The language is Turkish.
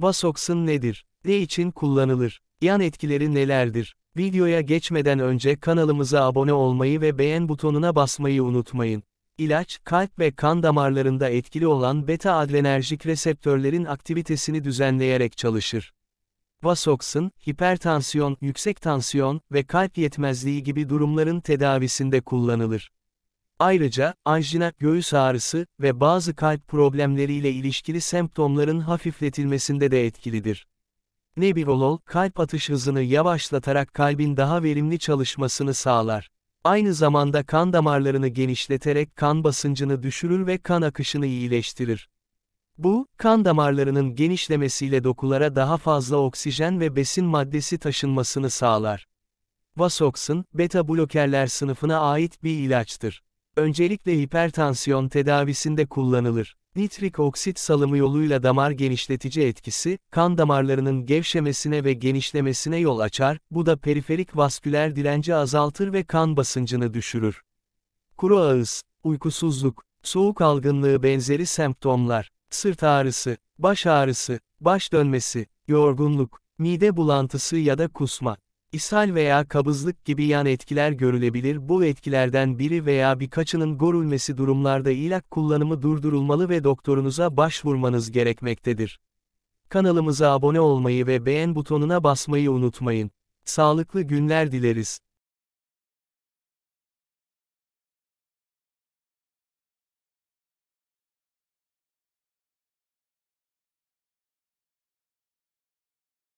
Vasoksin nedir? Ne için kullanılır? Yan etkileri nelerdir? Videoya geçmeden önce kanalımıza abone olmayı ve beğen butonuna basmayı unutmayın. İlaç, kalp ve kan damarlarında etkili olan beta-adrenerjik reseptörlerin aktivitesini düzenleyerek çalışır. Vasoksin, hipertansiyon, yüksek tansiyon ve kalp yetmezliği gibi durumların tedavisinde kullanılır. Ayrıca, anjina, göğüs ağrısı ve bazı kalp problemleriyle ilişkili semptomların hafifletilmesinde de etkilidir. Nebivolol, kalp atış hızını yavaşlatarak kalbin daha verimli çalışmasını sağlar. Aynı zamanda kan damarlarını genişleterek kan basıncını düşürür ve kan akışını iyileştirir. Bu, kan damarlarının genişlemesiyle dokulara daha fazla oksijen ve besin maddesi taşınmasını sağlar. Vasoksin, beta blokerler sınıfına ait bir ilaçtır. Öncelikle hipertansiyon tedavisinde kullanılır. Nitrik oksit salımı yoluyla damar genişletici etkisi, kan damarlarının gevşemesine ve genişlemesine yol açar, bu da periferik vasküler direnci azaltır ve kan basıncını düşürür. Kuru ağız, uykusuzluk, soğuk algınlığı benzeri semptomlar, sırt ağrısı, baş ağrısı, baş dönmesi, yorgunluk, mide bulantısı ya da kusma ishal veya kabızlık gibi yan etkiler görülebilir. Bu etkilerden biri veya birkaçının görülmesi durumlarda ilaç kullanımı durdurulmalı ve doktorunuza başvurmanız gerekmektedir. Kanalımıza abone olmayı ve beğen butonuna basmayı unutmayın. Sağlıklı günler dileriz.